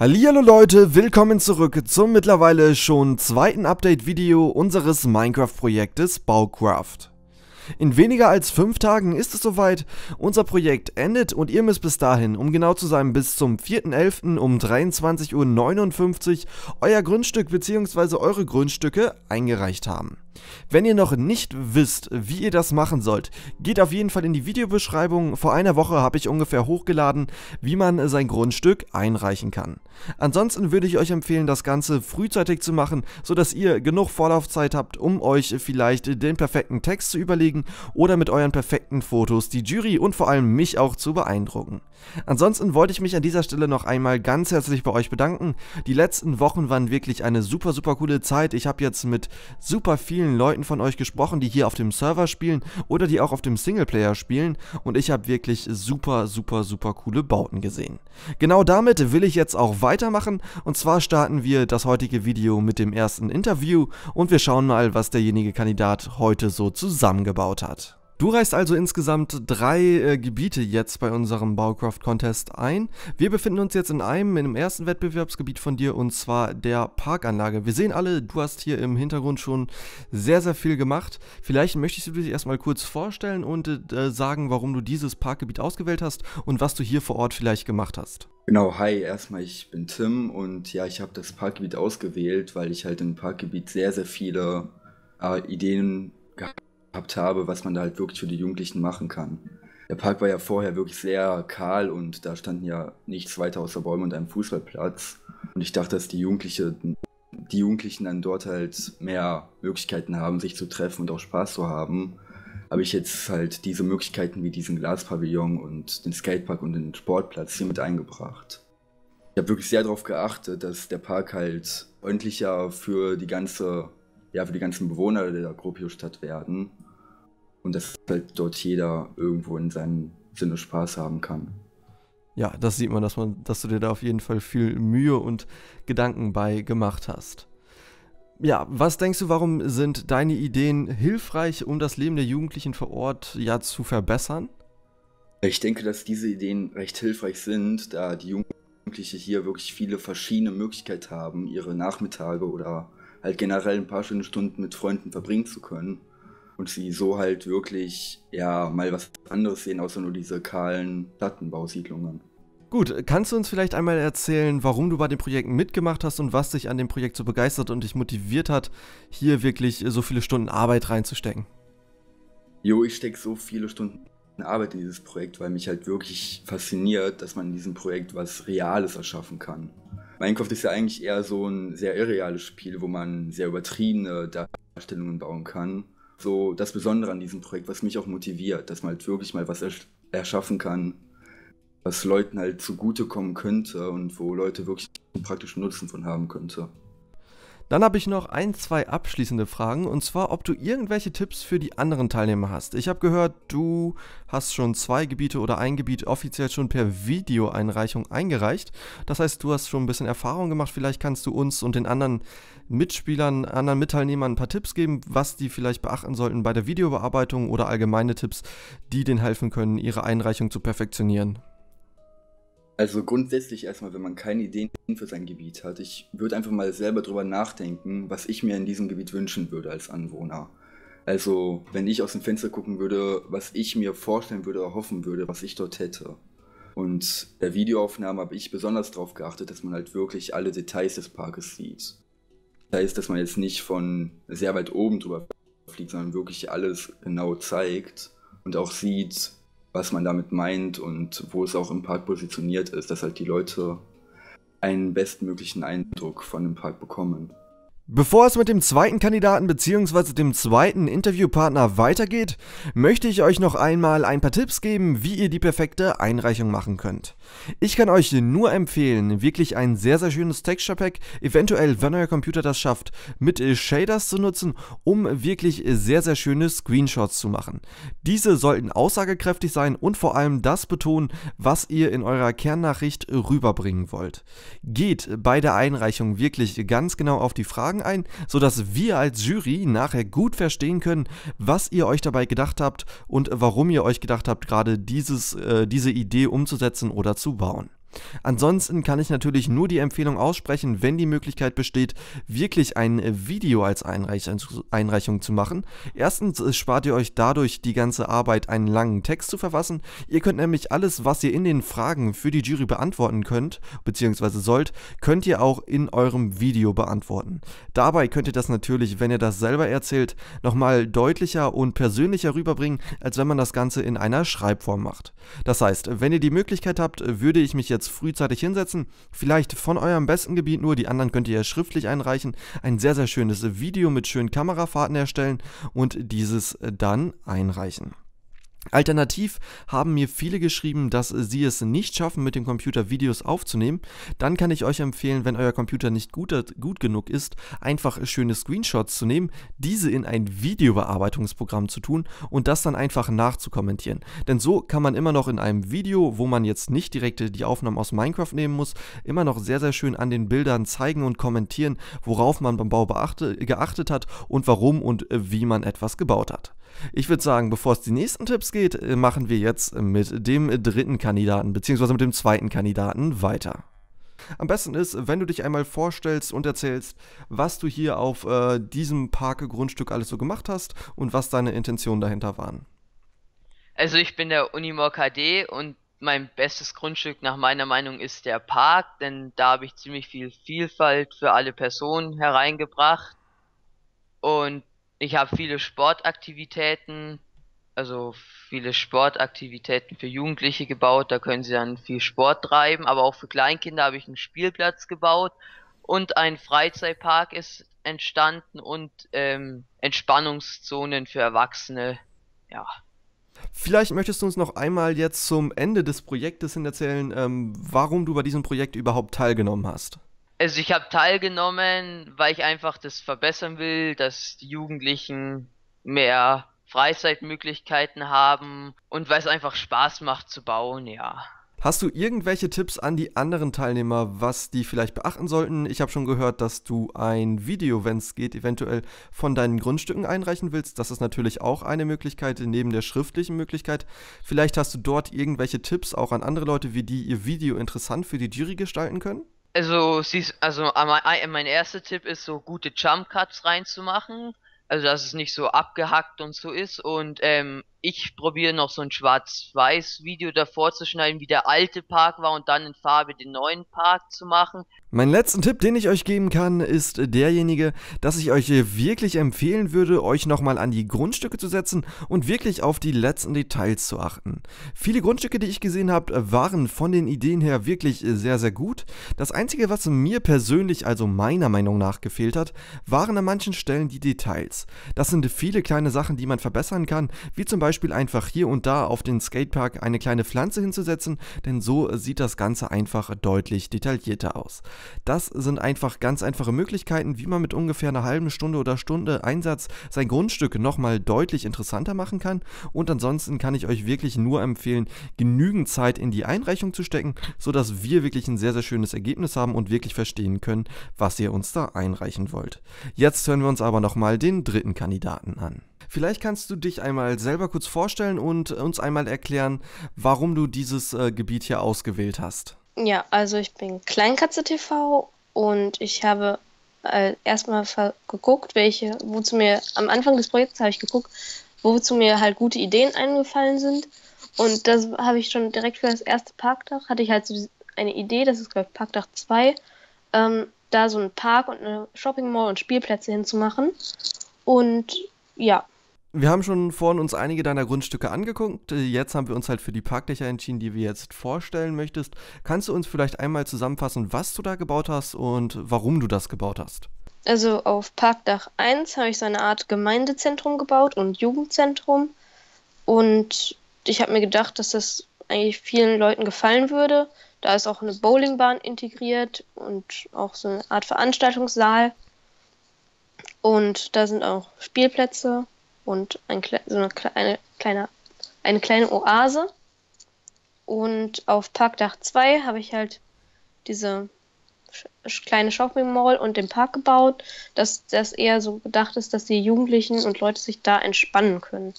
Hallihallo Leute, willkommen zurück zum mittlerweile schon zweiten Update-Video unseres Minecraft-Projektes Baucraft. In weniger als fünf Tagen ist es soweit. Unser Projekt endet und ihr müsst bis dahin, um genau zu sein, bis zum 4.11. um 23.59 Uhr euer Grundstück bzw. eure Grundstücke eingereicht haben. Wenn ihr noch nicht wisst, wie ihr das machen sollt, geht auf jeden Fall in die Videobeschreibung. Vor einer Woche habe ich ungefähr hochgeladen, wie man sein Grundstück einreichen kann. Ansonsten würde ich euch empfehlen, das Ganze frühzeitig zu machen, sodass ihr genug Vorlaufzeit habt, um euch vielleicht den perfekten Text zu überlegen oder mit euren perfekten Fotos die Jury und vor allem mich auch zu beeindrucken. Ansonsten wollte ich mich an dieser Stelle noch einmal ganz herzlich bei euch bedanken. Die letzten Wochen waren wirklich eine super, super coole Zeit. Ich habe jetzt mit super vielen Leuten von euch gesprochen, die hier auf dem Server spielen oder die auch auf dem Singleplayer spielen und ich habe wirklich super, super, super coole Bauten gesehen. Genau damit will ich jetzt auch weitermachen und zwar starten wir das heutige Video mit dem ersten Interview und wir schauen mal, was derjenige Kandidat heute so zusammengebaut hat. Du reißt also insgesamt drei äh, Gebiete jetzt bei unserem Baucraft Contest ein. Wir befinden uns jetzt in einem, in dem ersten Wettbewerbsgebiet von dir und zwar der Parkanlage. Wir sehen alle, du hast hier im Hintergrund schon sehr, sehr viel gemacht. Vielleicht möchtest du dich erstmal kurz vorstellen und äh, sagen, warum du dieses Parkgebiet ausgewählt hast und was du hier vor Ort vielleicht gemacht hast. Genau, hi, erstmal ich bin Tim und ja, ich habe das Parkgebiet ausgewählt, weil ich halt im Parkgebiet sehr, sehr viele äh, Ideen gehabt geschnappt habe, was man da halt wirklich für die Jugendlichen machen kann. Der Park war ja vorher wirklich sehr kahl und da standen ja nichts weiter außer Bäume und einem Fußballplatz. Und ich dachte, dass die, Jugendliche, die Jugendlichen dann dort halt mehr Möglichkeiten haben, sich zu treffen und auch Spaß zu haben. Habe ich jetzt halt diese Möglichkeiten wie diesen Glaspavillon und den Skatepark und den Sportplatz hier mit eingebracht. Ich habe wirklich sehr darauf geachtet, dass der Park halt freundlicher für die ganze, ja, für die ganzen Bewohner der Agropio-Stadt werden und dass halt dort jeder irgendwo in seinem Sinne Spaß haben kann. Ja, das sieht man, dass man, dass du dir da auf jeden Fall viel Mühe und Gedanken bei gemacht hast. Ja, was denkst du, warum sind deine Ideen hilfreich, um das Leben der Jugendlichen vor Ort ja zu verbessern? Ich denke, dass diese Ideen recht hilfreich sind, da die Jugendliche hier wirklich viele verschiedene Möglichkeiten haben, ihre Nachmittage oder halt generell ein paar schöne Stunden mit Freunden verbringen zu können und sie so halt wirklich, ja, mal was anderes sehen, außer nur diese kahlen Plattenbausiedlungen. Gut, kannst du uns vielleicht einmal erzählen, warum du bei den Projekten mitgemacht hast und was dich an dem Projekt so begeistert und dich motiviert hat, hier wirklich so viele Stunden Arbeit reinzustecken? Jo, ich stecke so viele Stunden Arbeit in dieses Projekt, weil mich halt wirklich fasziniert, dass man in diesem Projekt was Reales erschaffen kann. Minecraft ist ja eigentlich eher so ein sehr irreales Spiel, wo man sehr übertriebene Darstellungen bauen kann so das Besondere an diesem Projekt, was mich auch motiviert, dass man halt wirklich mal was ersch erschaffen kann, was Leuten halt zugutekommen könnte und wo Leute wirklich praktischen Nutzen von haben könnte. Dann habe ich noch ein, zwei abschließende Fragen und zwar, ob du irgendwelche Tipps für die anderen Teilnehmer hast. Ich habe gehört, du hast schon zwei Gebiete oder ein Gebiet offiziell schon per Videoeinreichung eingereicht. Das heißt, du hast schon ein bisschen Erfahrung gemacht. Vielleicht kannst du uns und den anderen Mitspielern, anderen Mitteilnehmern ein paar Tipps geben, was die vielleicht beachten sollten bei der Videobearbeitung oder allgemeine Tipps, die denen helfen können, ihre Einreichung zu perfektionieren. Also grundsätzlich erstmal, wenn man keine Ideen für sein Gebiet hat, ich würde einfach mal selber drüber nachdenken, was ich mir in diesem Gebiet wünschen würde als Anwohner. Also wenn ich aus dem Fenster gucken würde, was ich mir vorstellen würde oder hoffen würde, was ich dort hätte. Und der Videoaufnahme habe ich besonders darauf geachtet, dass man halt wirklich alle Details des Parkes sieht. Das heißt, dass man jetzt nicht von sehr weit oben drüber fliegt, sondern wirklich alles genau zeigt und auch sieht, was man damit meint und wo es auch im Park positioniert ist, dass halt die Leute einen bestmöglichen Eindruck von dem Park bekommen. Bevor es mit dem zweiten Kandidaten bzw. dem zweiten Interviewpartner weitergeht, möchte ich euch noch einmal ein paar Tipps geben, wie ihr die perfekte Einreichung machen könnt. Ich kann euch nur empfehlen, wirklich ein sehr, sehr schönes Texture Pack, eventuell, wenn euer Computer das schafft, mit Shaders zu nutzen, um wirklich sehr, sehr schöne Screenshots zu machen. Diese sollten aussagekräftig sein und vor allem das betonen, was ihr in eurer Kernnachricht rüberbringen wollt. Geht bei der Einreichung wirklich ganz genau auf die Fragen Fragen ein, sodass wir als Jury nachher gut verstehen können, was ihr euch dabei gedacht habt und warum ihr euch gedacht habt, gerade dieses, äh, diese Idee umzusetzen oder zu bauen. Ansonsten kann ich natürlich nur die Empfehlung aussprechen, wenn die Möglichkeit besteht, wirklich ein Video als Einreich Einreichung zu machen. Erstens äh, spart ihr euch dadurch die ganze Arbeit, einen langen Text zu verfassen. Ihr könnt nämlich alles, was ihr in den Fragen für die Jury beantworten könnt, bzw. sollt, könnt ihr auch in eurem Video beantworten. Dabei könnt ihr das natürlich, wenn ihr das selber erzählt, nochmal deutlicher und persönlicher rüberbringen, als wenn man das Ganze in einer Schreibform macht. Das heißt, wenn ihr die Möglichkeit habt, würde ich mich jetzt jetzt frühzeitig hinsetzen, vielleicht von eurem besten Gebiet nur, die anderen könnt ihr ja schriftlich einreichen, ein sehr, sehr schönes Video mit schönen Kamerafahrten erstellen und dieses äh, dann einreichen. Alternativ haben mir viele geschrieben, dass sie es nicht schaffen, mit dem Computer Videos aufzunehmen. Dann kann ich euch empfehlen, wenn euer Computer nicht gut, gut genug ist, einfach schöne Screenshots zu nehmen, diese in ein Videobearbeitungsprogramm zu tun und das dann einfach nachzukommentieren. Denn so kann man immer noch in einem Video, wo man jetzt nicht direkt die Aufnahmen aus Minecraft nehmen muss, immer noch sehr, sehr schön an den Bildern zeigen und kommentieren, worauf man beim Bau beachte, geachtet hat und warum und äh, wie man etwas gebaut hat. Ich würde sagen, bevor es die nächsten Tipps geht, äh, machen wir jetzt äh, mit dem dritten Kandidaten bzw. mit dem zweiten Kandidaten weiter. Am besten ist, wenn du dich einmal vorstellst und erzählst, was du hier auf äh, diesem Parke-Grundstück alles so gemacht hast und was deine Intentionen dahinter waren. Also ich bin der Unimor KD und mein bestes Grundstück nach meiner Meinung ist der Park, denn da habe ich ziemlich viel Vielfalt für alle Personen hereingebracht. Und ich habe viele Sportaktivitäten, also viele Sportaktivitäten für Jugendliche gebaut. Da können sie dann viel Sport treiben. Aber auch für Kleinkinder habe ich einen Spielplatz gebaut und ein Freizeitpark ist entstanden und ähm, Entspannungszonen für Erwachsene. Ja. Vielleicht möchtest du uns noch einmal jetzt zum Ende des Projektes hin erzählen, ähm, warum du bei diesem Projekt überhaupt teilgenommen hast. Also ich habe teilgenommen, weil ich einfach das verbessern will, dass die Jugendlichen mehr Freizeitmöglichkeiten haben und weil es einfach Spaß macht zu bauen, ja. Hast du irgendwelche Tipps an die anderen Teilnehmer, was die vielleicht beachten sollten? Ich habe schon gehört, dass du ein Video, wenn es geht, eventuell von deinen Grundstücken einreichen willst. Das ist natürlich auch eine Möglichkeit neben der schriftlichen Möglichkeit. Vielleicht hast du dort irgendwelche Tipps auch an andere Leute, wie die ihr Video interessant für die Jury gestalten können? Also, siehst, also äh, mein erster Tipp ist so gute Jump Cuts reinzumachen, also dass es nicht so abgehackt und so ist. Und ähm, ich probiere noch so ein Schwarz-Weiß-Video davor zu schneiden, wie der alte Park war und dann in Farbe den neuen Park zu machen. Mein letzter Tipp, den ich euch geben kann, ist derjenige, dass ich euch wirklich empfehlen würde, euch nochmal an die Grundstücke zu setzen und wirklich auf die letzten Details zu achten. Viele Grundstücke, die ich gesehen habe, waren von den Ideen her wirklich sehr, sehr gut. Das Einzige, was mir persönlich, also meiner Meinung nach, gefehlt hat, waren an manchen Stellen die Details. Das sind viele kleine Sachen, die man verbessern kann, wie zum Beispiel einfach hier und da auf den Skatepark eine kleine Pflanze hinzusetzen, denn so sieht das Ganze einfach deutlich detaillierter aus. Das sind einfach ganz einfache Möglichkeiten, wie man mit ungefähr einer halben Stunde oder Stunde Einsatz sein Grundstück nochmal deutlich interessanter machen kann. Und ansonsten kann ich euch wirklich nur empfehlen, genügend Zeit in die Einreichung zu stecken, sodass wir wirklich ein sehr, sehr schönes Ergebnis haben und wirklich verstehen können, was ihr uns da einreichen wollt. Jetzt hören wir uns aber nochmal den dritten Kandidaten an. Vielleicht kannst du dich einmal selber kurz vorstellen und uns einmal erklären, warum du dieses äh, Gebiet hier ausgewählt hast. Ja, also ich bin Kleinkatze TV und ich habe äh, erstmal geguckt, welche, wozu mir am Anfang des Projekts habe ich geguckt, wozu mir halt gute Ideen eingefallen sind. Und das habe ich schon direkt für das erste Parkdach, hatte ich halt so eine Idee, das ist glaube ich Parkdach 2, ähm, da so einen Park und eine Shopping Mall und Spielplätze hinzumachen. Und ja, wir haben schon vorhin uns einige deiner Grundstücke angeguckt. Äh, jetzt haben wir uns halt für die Parkdächer entschieden, die wir jetzt vorstellen möchtest. Kannst du uns vielleicht einmal zusammenfassen, was du da gebaut hast und warum du das gebaut hast? Also auf Parkdach 1 habe ich so eine Art Gemeindezentrum gebaut und Jugendzentrum. Und ich habe mir gedacht, dass das eigentlich vielen Leuten gefallen würde. Da ist auch eine Bowlingbahn integriert und auch so eine Art Veranstaltungssaal. Und da sind auch Spielplätze und ein, so eine, eine, kleine, eine kleine Oase. Und auf Parkdach 2 habe ich halt diese kleine Shopping Mall und den Park gebaut, dass das eher so gedacht ist, dass die Jugendlichen und Leute sich da entspannen können.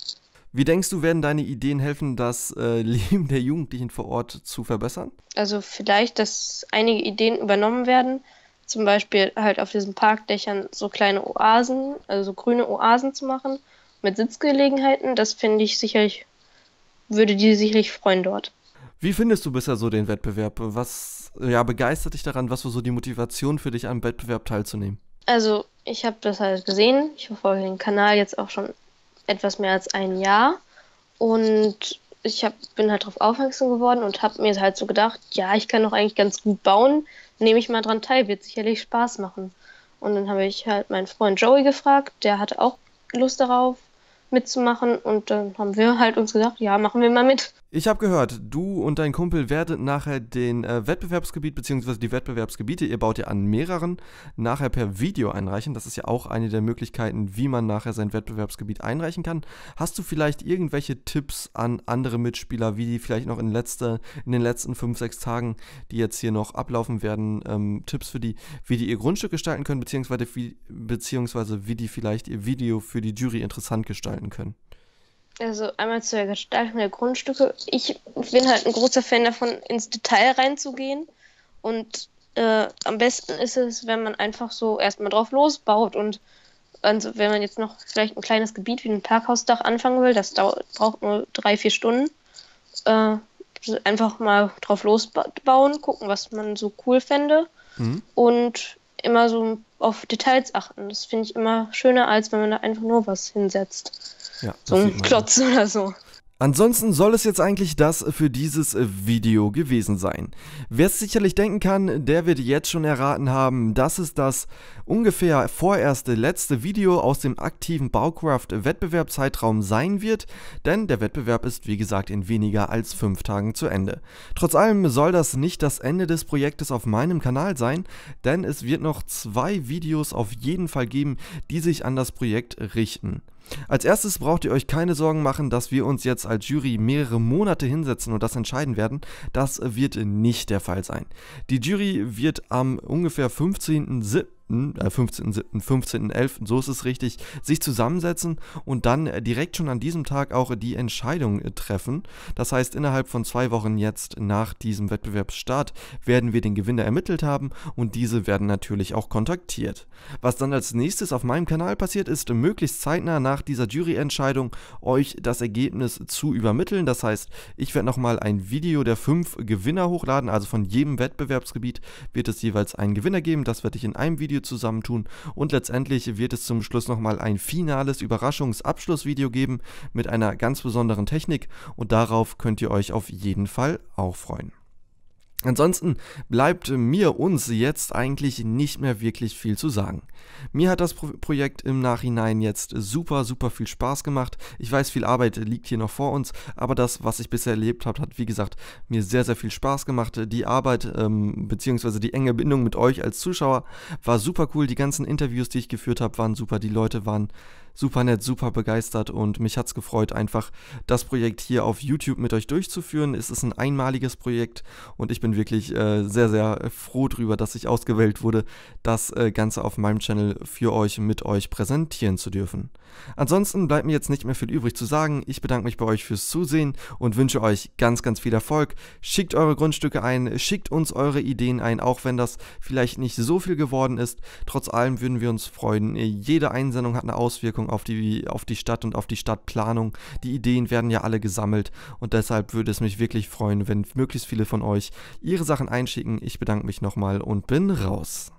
Wie denkst du, werden deine Ideen helfen, das äh, Leben der Jugendlichen vor Ort zu verbessern? Also vielleicht, dass einige Ideen übernommen werden, zum Beispiel halt auf diesen Parkdächern so kleine Oasen, also so grüne Oasen zu machen mit Sitzgelegenheiten. Das finde ich sicherlich, würde die sicherlich freuen dort. Wie findest du bisher so den Wettbewerb? Was ja, begeistert dich daran? Was war so die Motivation für dich, am Wettbewerb teilzunehmen? Also, ich habe das halt gesehen. Ich verfolge den Kanal jetzt auch schon etwas mehr als ein Jahr. Und ich hab, bin halt darauf aufmerksam geworden und habe mir halt so gedacht, ja, ich kann doch eigentlich ganz gut bauen. Nehme ich mal dran teil, wird sicherlich Spaß machen. Und dann habe ich halt meinen Freund Joey gefragt, der hatte auch Lust darauf mitzumachen. Und dann haben wir halt uns gesagt, ja, machen wir mal mit. Ich habe gehört, du und dein Kumpel werdet nachher den äh, Wettbewerbsgebiet bzw. die Wettbewerbsgebiete, ihr baut ja an mehreren, nachher per Video einreichen. Das ist ja auch eine der Möglichkeiten, wie man nachher sein Wettbewerbsgebiet einreichen kann. Hast du vielleicht irgendwelche Tipps an andere Mitspieler, wie die vielleicht noch in, letzter, in den letzten 5, 6 Tagen, die jetzt hier noch ablaufen werden, ähm, Tipps für die, wie die ihr Grundstück gestalten können, beziehungsweise wie, beziehungsweise wie die vielleicht ihr Video für die Jury interessant gestalten können? Also einmal zur Gestaltung der Grundstücke. Ich bin halt ein großer Fan davon, ins Detail reinzugehen. Und äh, am besten ist es, wenn man einfach so erstmal drauf losbaut. Und also wenn man jetzt noch vielleicht ein kleines Gebiet wie ein Parkhausdach anfangen will, das dauert, braucht nur drei, vier Stunden. Äh, einfach mal drauf losbauen, gucken, was man so cool fände. Mhm. Und immer so auf Details achten. Das finde ich immer schöner, als wenn man da einfach nur was hinsetzt ja, so ein Klotz oder so. Ansonsten soll es jetzt eigentlich das für dieses Video gewesen sein. Wer es sicherlich denken kann, der wird jetzt schon erraten haben, dass es das ungefähr vorerste letzte Video aus dem aktiven Baucraft-Wettbewerbszeitraum sein wird, denn der Wettbewerb ist wie gesagt in weniger als fünf Tagen zu Ende. Trotz allem soll das nicht das Ende des Projektes auf meinem Kanal sein, denn es wird noch zwei Videos auf jeden Fall geben, die sich an das Projekt richten. Als erstes braucht ihr euch keine Sorgen machen, dass wir uns jetzt als Jury mehrere Monate hinsetzen und das entscheiden werden. Das wird nicht der Fall sein. Die Jury wird am ungefähr 15.07 äh, 15.11., 15 so ist es richtig, sich zusammensetzen und dann äh, direkt schon an diesem Tag auch die Entscheidung äh, treffen. Das heißt, innerhalb von zwei Wochen jetzt nach diesem Wettbewerbsstart werden wir den Gewinner ermittelt haben und diese werden natürlich auch kontaktiert. Was dann als nächstes auf meinem Kanal passiert, ist möglichst zeitnah nach dieser Juryentscheidung euch das Ergebnis zu übermitteln. Das heißt, ich werde nochmal ein Video der fünf Gewinner hochladen, also von jedem Wettbewerbsgebiet wird es jeweils einen Gewinner geben. Das werde ich in einem Video Studio zusammentun und letztendlich wird es zum Schluss nochmal ein finales Überraschungsabschlussvideo geben mit einer ganz besonderen Technik und darauf könnt ihr euch auf jeden Fall auch freuen. Ansonsten bleibt mir uns jetzt eigentlich nicht mehr wirklich viel zu sagen. Mir hat das Pro Projekt im Nachhinein jetzt super, super viel Spaß gemacht. Ich weiß, viel Arbeit liegt hier noch vor uns, aber das, was ich bisher erlebt habe, hat wie gesagt mir sehr, sehr viel Spaß gemacht. Die Arbeit ähm, bzw. die enge Bindung mit euch als Zuschauer war super cool. Die ganzen Interviews, die ich geführt habe, waren super. Die Leute waren super nett, super begeistert und mich hat es gefreut, einfach das Projekt hier auf YouTube mit euch durchzuführen. Es ist ein einmaliges Projekt und ich bin wirklich äh, sehr, sehr froh darüber, dass ich ausgewählt wurde, das äh, Ganze auf meinem Channel für euch mit euch präsentieren zu dürfen. Ansonsten bleibt mir jetzt nicht mehr viel übrig zu sagen. Ich bedanke mich bei euch fürs Zusehen und wünsche euch ganz, ganz viel Erfolg. Schickt eure Grundstücke ein, schickt uns eure Ideen ein, auch wenn das vielleicht nicht so viel geworden ist. Trotz allem würden wir uns freuen. Jede Einsendung hat eine Auswirkung Wirkung auf die, auf die Stadt und auf die Stadtplanung. Die Ideen werden ja alle gesammelt und deshalb würde es mich wirklich freuen, wenn möglichst viele von euch ihre Sachen einschicken. Ich bedanke mich nochmal und bin raus.